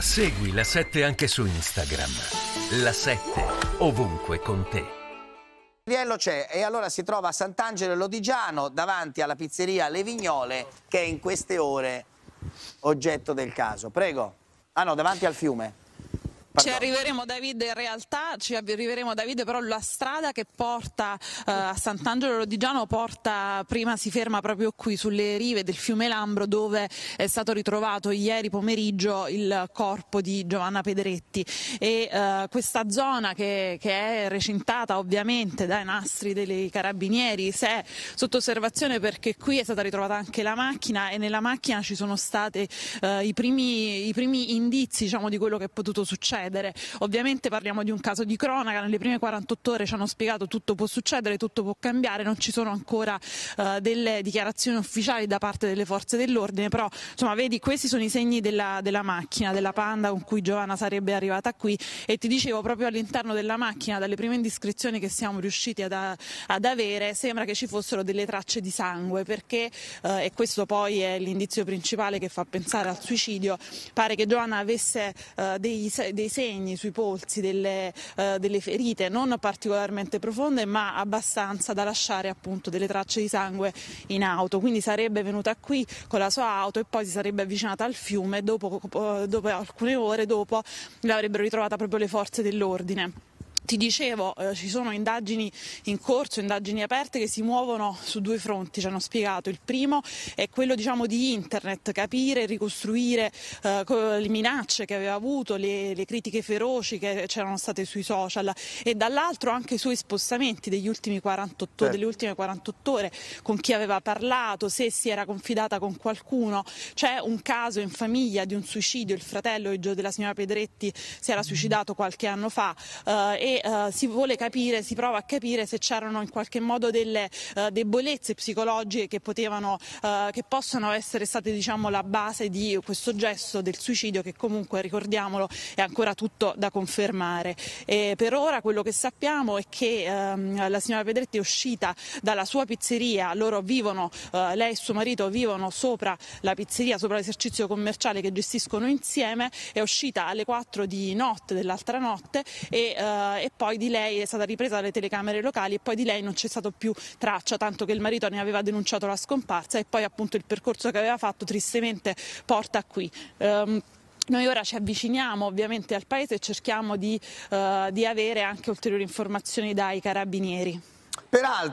Segui la 7 anche su Instagram. La 7 ovunque con te. Riello c'è e allora si trova a Sant'Angelo Lodigiano davanti alla pizzeria Le Vignole che è in queste ore oggetto del caso. Prego. Ah no, davanti al fiume. Pardon. Ci arriveremo Davide in realtà, ci arriveremo Davide, però la strada che porta eh, a Sant'Angelo Rodigiano porta, prima si ferma proprio qui sulle rive del fiume Lambro dove è stato ritrovato ieri pomeriggio il corpo di Giovanna Pedretti e eh, questa zona che, che, è recintata ovviamente dai nastri dei carabinieri si è sotto osservazione perché qui è stata ritrovata anche la macchina e nella macchina ci sono stati eh, i, i, primi, indizi diciamo, di quello che è potuto succedere succedere. Ovviamente parliamo di un caso di cronaca, nelle prime 48 ore ci hanno spiegato tutto può succedere, tutto può cambiare, non ci sono ancora eh, delle dichiarazioni ufficiali da parte delle forze dell'ordine, però insomma vedi questi sono i segni della, della macchina, della panda con cui Giovanna sarebbe arrivata qui e ti dicevo proprio all'interno della macchina, dalle prime indiscrezioni che siamo riusciti ad, ad avere, sembra che ci fossero delle tracce di sangue perché, eh, e questo poi è l'indizio principale che fa pensare al suicidio, pare che Giovanna avesse eh, dei, dei segni sui polsi delle, eh, delle ferite non particolarmente profonde ma abbastanza da lasciare appunto delle tracce di sangue in auto. Quindi sarebbe venuta qui con la sua auto e poi si sarebbe avvicinata al fiume dopo, eh, dopo alcune ore dopo l'avrebbero ritrovata proprio le forze dell'ordine. Ti dicevo, eh, ci sono indagini in corso, indagini aperte che si muovono su due fronti, ci hanno spiegato. Il primo è quello diciamo, di internet, capire e ricostruire eh, le minacce che aveva avuto, le, le, critiche feroci che c'erano state sui social e dall'altro anche i suoi spostamenti degli ultimi 48, eh. Certo. delle ultime 48 ore, con chi aveva parlato, se si era confidata con qualcuno. C'è un caso in famiglia di un suicidio, il fratello della signora Pedretti si era suicidato qualche anno fa eh, e eh, si vuole capire, si prova a capire se c'erano in qualche modo delle eh, debolezze psicologiche che, potevano, eh, che possono essere state diciamo, la base di questo gesto del suicidio che comunque, ricordiamolo, è ancora tutto da confermare. E per ora quello che sappiamo è che ehm, la signora Pedretti è uscita dalla sua pizzeria, vivono, eh, lei e suo marito vivono sopra la pizzeria, sopra l'esercizio commerciale che gestiscono insieme, è uscita alle 4 di notte dell'altra notte e eh, e poi di lei è stata ripresa dalle telecamere locali e poi di lei non c'è stato più traccia, tanto che il marito ne aveva denunciato la scomparsa e poi appunto il percorso che aveva fatto tristemente porta qui. Um, noi ora ci avviciniamo ovviamente al paese e cerchiamo di, uh, di avere anche ulteriori informazioni dai carabinieri. Peraltro